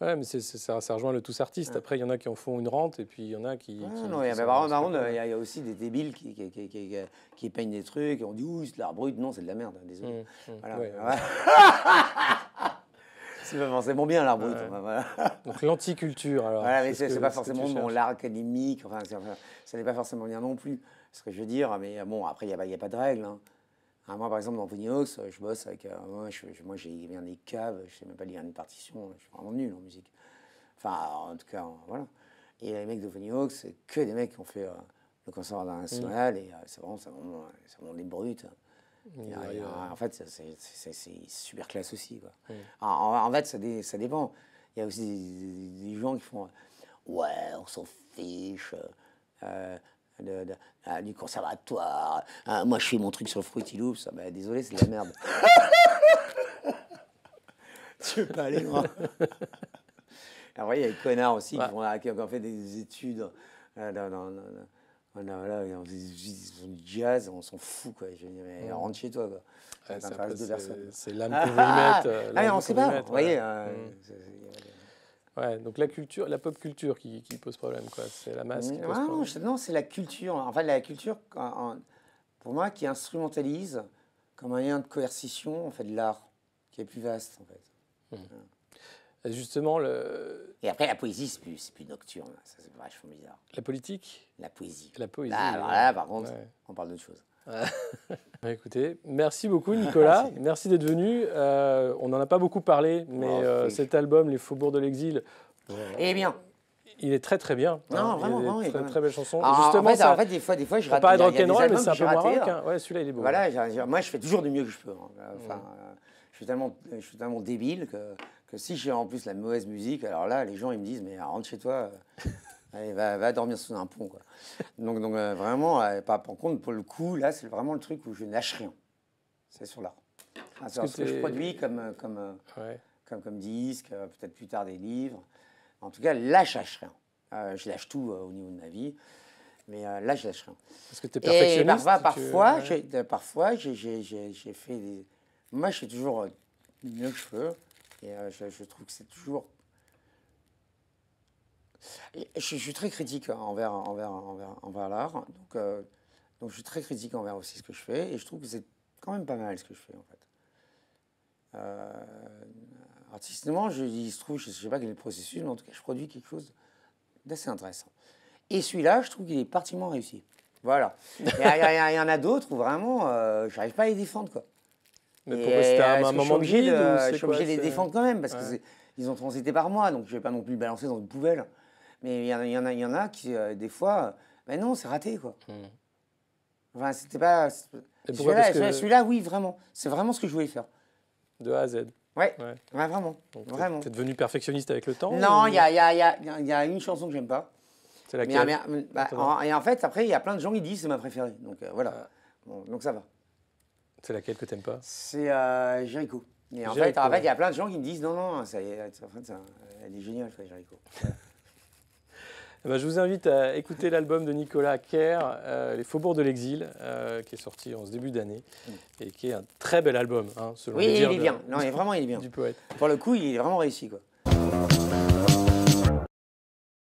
Ouais, mais ça, rejoint le tous artistes. Après, il y en a qui en font une rente et puis il y en a qui. Ah, non, non, il y, a aussi des débiles qui, qui, qui peignent des trucs et on dit ouh, c'est l'art brut. Non, c'est de la merde, hein, désolé. Hum, hum, c'est bon bien l'art brut. Donc l'anticulture, alors. Voilà, mais c'est pas forcément l'art académique, enfin, ça n'est pas forcément bien non plus. Ce que je veux dire, mais bon, après, il n'y a, pas de règles. Hein. Hein, moi, par exemple, dans Hawks, euh, je bosse avec. Euh, moi, j'ai bien des caves, je sais même pas lire une partition, je suis vraiment nul en musique. Enfin, en tout cas, voilà. Et les mecs de Hawks, c'est que des mecs qui ont fait euh, le concert international, et c'est vraiment, vraiment, des brutes. en fait, c'est super classe aussi. En, fait, ça, ça dépend. Il y a aussi des, gens qui font Ouais, on s'en fiche. Ah, du conservatoire. Ah, moi, je fais mon truc sur Fruity Loops. ben, désolé, c'est de la merde. tu veux pas aller loin. Alors, il y a les connards aussi qui, ont encore ont fait des études. Non, non, non, on du jazz, on s'en fout, quoi. Je mm. rentre chez toi, quoi. C'est l'âme que vous y mettre. Ah, euh, on sait pas, vous voyez. Euh, mm. Ouais, donc la culture, la pop culture qui, pose problème, quoi. C'est la masse qui pose ah problème. Non, c'est la culture. fait, la culture, pour moi, qui instrumentalise comme un lien de coercition en fait, de l'art, qui est plus vaste, en fait. Hum. Justement, le... Et après, la poésie, c'est plus, nocturne. Ça, c'est vachement bizarre. La politique La poésie. La poésie. Bah, là, là, par contre, on parle d'autre chose. Bah, écoutez, merci beaucoup Nicolas, merci, d'être venu. Euh, on n'en a pas beaucoup parlé, mais oh, euh, cet album, Les Faubourgs de l'Exil, eh bien, il est très très bien. Non, hein, vraiment, il est très, très belle chanson. Ah, justement, en fait, ça, en fait, des fois, des fois, je rate. Pas de rock'n'roll, mais c'est un peu moins hein. Ouais, celui-là, il est beau. Voilà, moi, je fais toujours du mieux que je peux. Hein. Enfin, euh, je suis tellement, je suis tellement débile que, que si j'ai en plus la mauvaise musique, alors là, les gens ils me disent mais rentre chez toi. Allez, va, dormir sous un pont. Quoi. donc, donc euh, vraiment, euh, pas par, contre, pour le coup, là, c'est vraiment le truc où je lâche rien. C'est sur l'art. ce que je produis comme, euh, comme, comme, comme disque, peut-être plus tard des livres. En tout cas, là, je lâche rien. je lâche tout au niveau de ma vie. Mais là, je lâche rien. Parce que tu es perfectionniste. Et parfois, parfois, parfois j'ai fait des. Moi, je suis toujours mieux que je peux. Et je, je trouve que c'est toujours je, suis très critique envers, envers, envers, l'art. Donc, euh, donc, je suis très critique envers aussi ce que je fais. Et je trouve que c'est quand même pas mal ce que je fais, en fait. Euh, artistiquement, je, il se trouve, je ne sais pas quel est le processus, mais en tout cas, je produis quelque chose d'assez intéressant. Et celui-là, je trouve qu'il est particulièrement réussi. Voilà. Il y, en a d'autres où vraiment, euh, je n'arrive pas à les défendre, quoi. Mais rester un moment de Je suis obligé de les défendre quand même, parce qu'ils ont transité par moi, donc je ne vais pas non plus le balancer dans une poubelle. Mais il y, en a, y en a qui, euh, des fois, Mais euh, ben non, c'est raté, quoi. Hmm. Enfin, c'était pas. Celui-là, oui, vraiment. C'est vraiment ce que je voulais faire. De A à Z. Ouais, ouais. vraiment. vraiment. T'es devenu perfectionniste avec le temps Non, il y, a, y, a, y, a, une chanson que j'aime pas. C'est laquelle bah, en, Et en fait, après, il y a plein de gens qui disent c'est ma préférée. Donc euh, voilà. Ah. donc ça va. C'est laquelle que t'aimes pas C'est euh, Jericho. Et en fait, il y a plein de gens qui me disent non, non, ça elle est géniale, Jericho. Eh ben, je vous invite à écouter l'album de Nicolas Kerr, euh, Les Faubourgs de l'Exil, euh, qui est sorti en ce début d'année et qui est un très bel album, hein, selon oui, les dires il est bien. non, est vraiment, il est bien. Pour le coup, il est vraiment réussi, quoi.